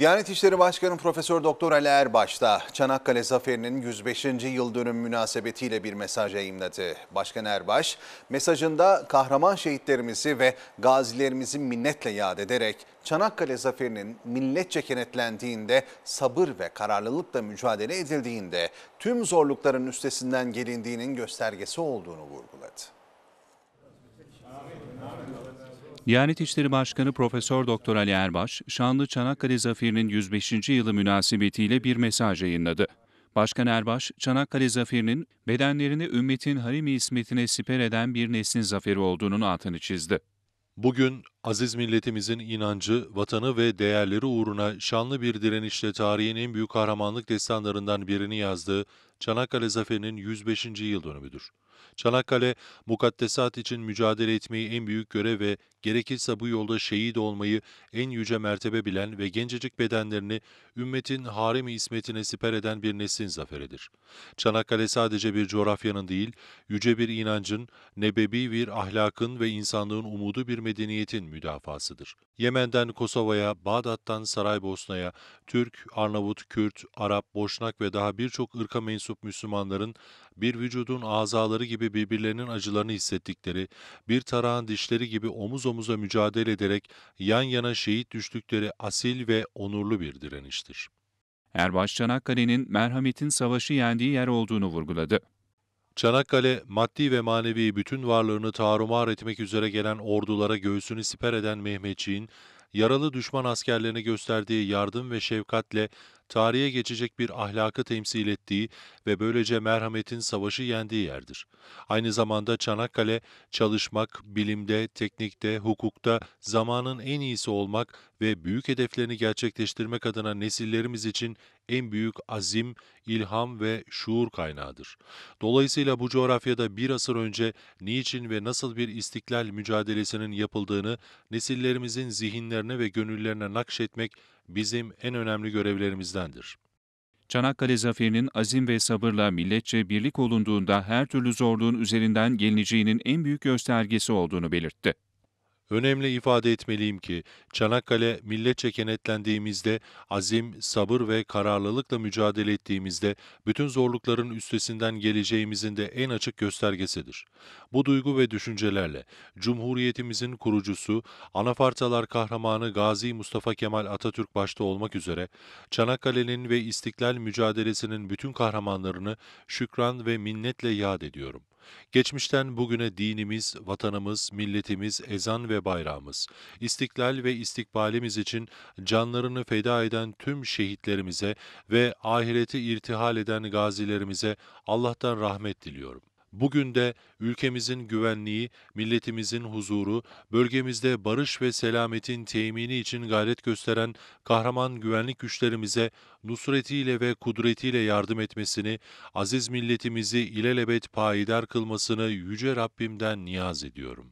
Diyanet İşleri Başkanı Profesör Doktor Ali Erbaş da Çanakkale Zaferi'nin 105. yıl dönüm münasebetiyle bir mesaj yayımladı. Başkan Erbaş mesajında kahraman şehitlerimizi ve gazilerimizi minnetle yad ederek Çanakkale Zaferi'nin milletçe kenetlendiğinde, sabır ve kararlılıkla mücadele edildiğinde tüm zorlukların üstesinden gelindiğinin göstergesi olduğunu vurguladı. Amin. Amin. Diyanet İşleri Başkanı Profesör Doktor Ali Erbaş, Şanlı Çanakkale Zaferi'nin 105. yılı münasebetiyle bir mesaj yayınladı. Başkan Erbaş, Çanakkale Zaferi'nin bedenlerini ümmetin harimi ismetine siper eden bir neslin zaferi olduğunun altını çizdi. Bugün aziz milletimizin inancı, vatanı ve değerleri uğruna şanlı bir direnişle tarihin en büyük kahramanlık destanlarından birini yazdığı Çanakkale Zaferi'nin 105. yıl dönümüdür. Çanakkale, mukaddesat için mücadele etmeyi en büyük görev ve gerekirse bu yolda şehit olmayı en yüce mertebe bilen ve gencecik bedenlerini ümmetin harem-i ismetine siper eden bir neslin zaferidir. Çanakkale sadece bir coğrafyanın değil, yüce bir inancın, nebebi bir ahlakın ve insanlığın umudu bir medeniyetin müdafasıdır. Yemen'den Kosova'ya, Bağdat'tan Saraybosna'ya, Türk, Arnavut, Kürt, Arap, Boşnak ve daha birçok ırka mensup Müslümanların bir vücudun azaları gibi birbirlerinin acılarını hissettikleri, bir tarağın dişleri gibi omuz omuza mücadele ederek yan yana şehit düştükleri asil ve onurlu bir direniştir. Erbaş Çanakkale'nin merhametin savaşı yendiği yer olduğunu vurguladı. Çanakkale, maddi ve manevi bütün varlığını tarumar etmek üzere gelen ordulara göğsünü siper eden Mehmetçiğin, yaralı düşman askerlerine gösterdiği yardım ve şefkatle tarihe geçecek bir ahlakı temsil ettiği ve böylece merhametin savaşı yendiği yerdir. Aynı zamanda Çanakkale, çalışmak, bilimde, teknikte, hukukta zamanın en iyisi olmak ve büyük hedeflerini gerçekleştirmek adına nesillerimiz için en büyük azim, ilham ve şuur kaynağıdır. Dolayısıyla bu coğrafyada bir asır önce niçin ve nasıl bir istiklal mücadelesinin yapıldığını nesillerimizin zihinlerine ve gönüllerine nakşetmek bizim en önemli görevlerimizdendir. Çanakkale zaferinin azim ve sabırla milletçe birlik olunduğunda her türlü zorluğun üzerinden gelineceğinin en büyük göstergesi olduğunu belirtti. Önemli ifade etmeliyim ki Çanakkale milletçe kenetlendiğimizde, azim, sabır ve kararlılıkla mücadele ettiğimizde bütün zorlukların üstesinden geleceğimizin de en açık göstergesidir. Bu duygu ve düşüncelerle Cumhuriyetimizin kurucusu, Anafartalar kahramanı Gazi Mustafa Kemal Atatürk başta olmak üzere Çanakkale'nin ve istiklal mücadelesinin bütün kahramanlarını şükran ve minnetle yad ediyorum. Geçmişten bugüne dinimiz, vatanımız, milletimiz, ezan ve bayrağımız, istiklal ve istikbalimiz için canlarını feda eden tüm şehitlerimize ve ahireti irtihal eden gazilerimize Allah'tan rahmet diliyorum. Bugün de ülkemizin güvenliği, milletimizin huzuru, bölgemizde barış ve selametin temini için gayret gösteren kahraman güvenlik güçlerimize nusretiyle ve kudretiyle yardım etmesini, aziz milletimizi ilelebet payidar kılmasını Yüce Rabbimden niyaz ediyorum.